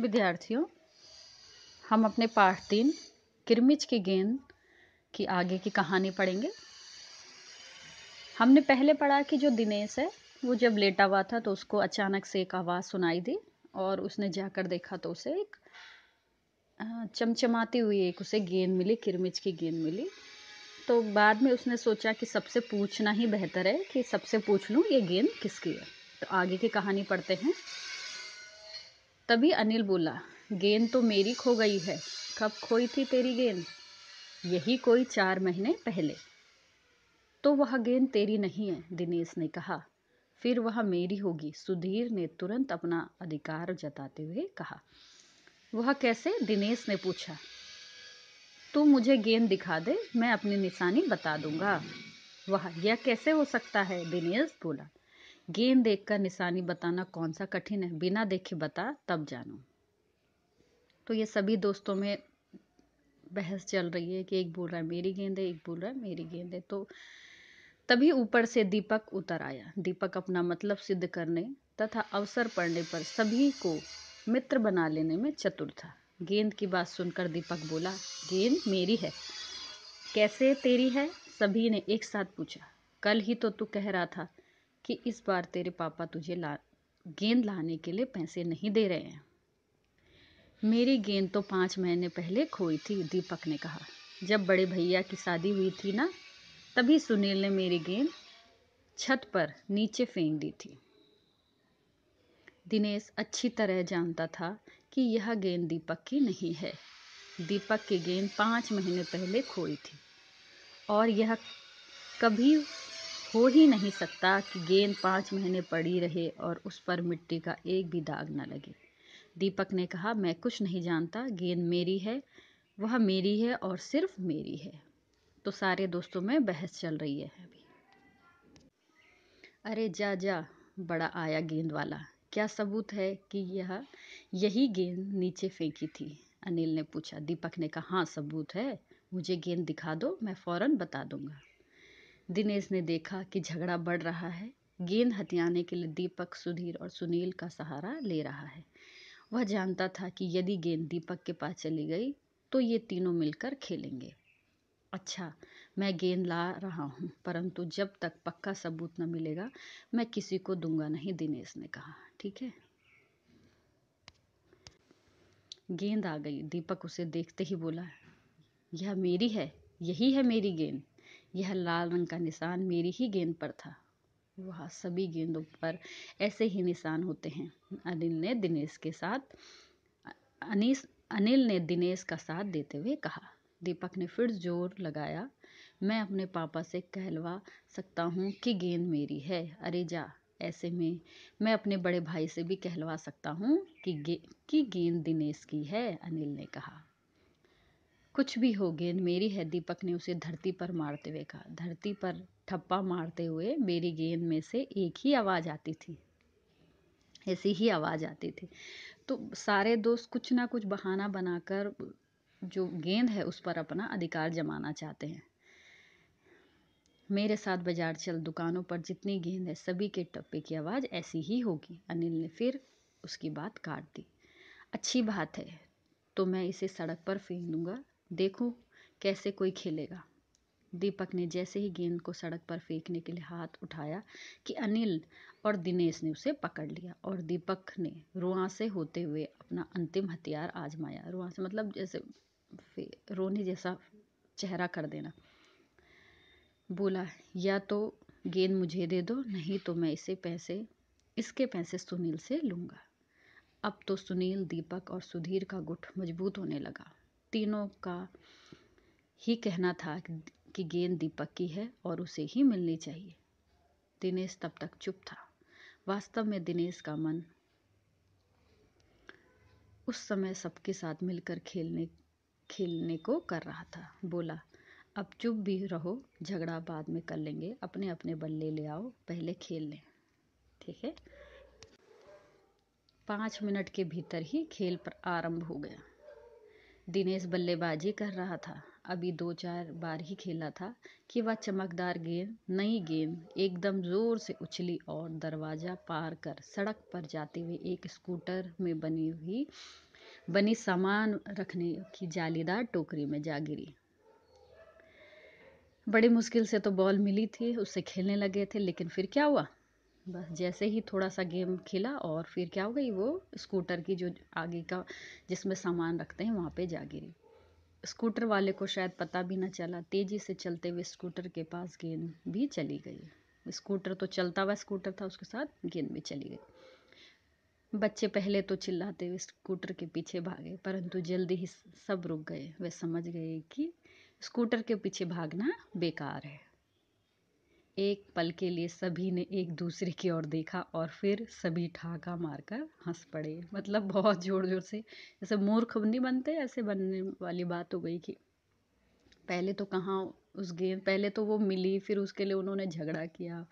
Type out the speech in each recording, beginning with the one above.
विद्यार्थियों हम अपने पाठ तीन किरमिच की गेंद की आगे की कहानी पढ़ेंगे हमने पहले पढ़ा कि जो दिनेश है वो जब लेटा हुआ था तो उसको अचानक से एक आवाज़ सुनाई दी और उसने जाकर देखा तो उसे एक चमचमाती हुई एक उसे गेंद मिली किरमिच की गेंद मिली तो बाद में उसने सोचा कि सबसे पूछना ही बेहतर है कि सबसे पूछ लूँ ये गेंद किसकी है तो आगे की कहानी पढ़ते हैं तभी अनिल बोला गेंद तो मेरी खो गई है कब खोई थी तेरी गेंद यही कोई चार महीने पहले तो वह गेंद तेरी नहीं है दिनेश ने कहा फिर वह मेरी होगी सुधीर ने तुरंत अपना अधिकार जताते हुए कहा वह कैसे दिनेश ने पूछा तू मुझे गेंद दिखा दे मैं अपनी निशानी बता दूंगा वह यह कैसे हो सकता है दिनेश बोला गेंद देखकर निशानी बताना कौन सा कठिन है बिना देखे बता तब जानो तो ये सभी दोस्तों में बहस चल रही है कि एक बोल रहा है मेरी गेंद है एक बोल रहा है मेरी गेंद है तो तभी ऊपर से दीपक उतर आया दीपक अपना मतलब सिद्ध करने तथा अवसर पड़ने पर सभी को मित्र बना लेने में चतुर था गेंद की बात सुनकर दीपक बोला गेंद मेरी है कैसे तेरी है सभी ने एक साथ पूछा कल ही तो तू कह रहा था कि इस बार तेरे पापा तुझे ला गेंद लाने के लिए पैसे नहीं दे रहे हैं मेरी गेंद तो पाँच महीने पहले खोई थी दीपक ने कहा जब बड़े भैया की शादी हुई थी ना तभी सुनील ने मेरी गेंद छत पर नीचे फेंक दी थी दिनेश अच्छी तरह जानता था कि यह गेंद दीपक की नहीं है दीपक की गेंद पाँच महीने पहले खोई थी और यह कभी हो ही नहीं सकता कि गेंद पाँच महीने पड़ी रहे और उस पर मिट्टी का एक भी दाग न लगे दीपक ने कहा मैं कुछ नहीं जानता गेंद मेरी है वह मेरी है और सिर्फ मेरी है तो सारे दोस्तों में बहस चल रही है अभी अरे जा जा बड़ा आया गेंद वाला क्या सबूत है कि यह यही गेंद नीचे फेंकी थी अनिल ने पूछा दीपक ने कहा हाँ सबूत है मुझे गेंद दिखा दो मैं फ़ौरन बता दूंगा दिनेश ने देखा कि झगड़ा बढ़ रहा है गेंद हथियाने के लिए दीपक सुधीर और सुनील का सहारा ले रहा है वह जानता था कि यदि गेंद दीपक के पास चली गई तो ये तीनों मिलकर खेलेंगे अच्छा मैं गेंद ला रहा हूँ परंतु जब तक पक्का सबूत न मिलेगा मैं किसी को दूंगा नहीं दिनेश ने कहा ठीक है गेंद आ गई दीपक उसे देखते ही बोला यह मेरी है यही है मेरी गेंद यह लाल रंग का निशान मेरी ही गेंद पर था वह सभी गेंदों पर ऐसे ही निशान होते हैं अनिल ने दिनेश के साथ अनिस अनिल ने दिनेश का साथ देते हुए कहा दीपक ने फिर जोर लगाया मैं अपने पापा से कहलवा सकता हूँ कि गेंद मेरी है अरे जा ऐसे में मैं अपने बड़े भाई से भी कहलवा सकता हूँ कि गे कि गेंद दिनेश की है अनिल ने कहा कुछ भी हो गेंद मेरी है दीपक ने उसे धरती पर मारते हुए कहा धरती पर ठप्पा मारते हुए मेरी गेंद में से एक ही आवाज़ आती थी ऐसी ही आवाज़ आती थी तो सारे दोस्त कुछ ना कुछ बहाना बनाकर जो गेंद है उस पर अपना अधिकार जमाना चाहते हैं मेरे साथ बाजार चल दुकानों पर जितनी गेंद है सभी के टप्पे की आवाज़ ऐसी ही होगी अनिल ने फिर उसकी बात काट दी अच्छी बात है तो मैं इसे सड़क पर फेंक दूंगा देखो कैसे कोई खेलेगा दीपक ने जैसे ही गेंद को सड़क पर फेंकने के लिए हाथ उठाया कि अनिल और दिनेश ने उसे पकड़ लिया और दीपक ने रुआ से होते हुए अपना अंतिम हथियार आजमाया रुआ से मतलब जैसे रोने जैसा चेहरा कर देना बोला या तो गेंद मुझे दे दो नहीं तो मैं इसे पैसे इसके पैसे सुनील से लूँगा अब तो सुनील दीपक और सुधीर का गुट मजबूत होने लगा तीनों का ही कहना था कि गेंद दीपक की है और उसे ही मिलनी चाहिए दिनेश तब तक चुप था वास्तव में दिनेश का मन उस समय सबके साथ मिलकर खेलने खेलने को कर रहा था बोला अब चुप भी रहो झगड़ा बाद में कर लेंगे अपने अपने बल्ले ले आओ पहले खेल लें ठीक है पाँच मिनट के भीतर ही खेल पर आरंभ हो गया दिनेश बल्लेबाजी कर रहा था अभी दो चार बार ही खेला था कि वह चमकदार गेंद नई गेंद एकदम ज़ोर से उछली और दरवाज़ा पार कर सड़क पर जाते हुए एक स्कूटर में बनी हुई बनी सामान रखने की जालीदार टोकरी में जा गिरी बड़ी मुश्किल से तो बॉल मिली थी उससे खेलने लगे थे लेकिन फिर क्या हुआ बस जैसे ही थोड़ा सा गेम खेला और फिर क्या हो गई वो स्कूटर की जो आगे का जिसमें सामान रखते हैं वहाँ पे जा गिरी स्कूटर वाले को शायद पता भी ना चला तेज़ी से चलते हुए स्कूटर के पास गेंद भी चली गई स्कूटर तो चलता हुआ स्कूटर था उसके साथ गेंद भी चली गई बच्चे पहले तो चिल्लाते हुए स्कूटर के पीछे भागे परंतु जल्दी ही सब रुक गए वे समझ गए कि स्कूटर के पीछे भागना बेकार है एक पल के लिए सभी ने एक दूसरे की ओर देखा और फिर सभी ठाका मारकर हंस पड़े मतलब बहुत जोर जोर से जैसे मूर्ख नहीं बनते ऐसे बनने वाली बात हो गई कि पहले तो कहाँ उस गेम पहले तो वो मिली फिर उसके लिए उन्होंने झगड़ा किया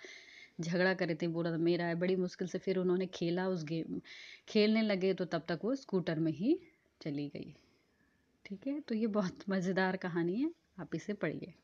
झगड़ा करे थे बोला था मेरा है बड़ी मुश्किल से फिर उन्होंने खेला उस गेम खेलने लगे तो तब तक वो स्कूटर में ही चली गई ठीक है तो ये बहुत मज़ेदार कहानी है आप इसे पढ़िए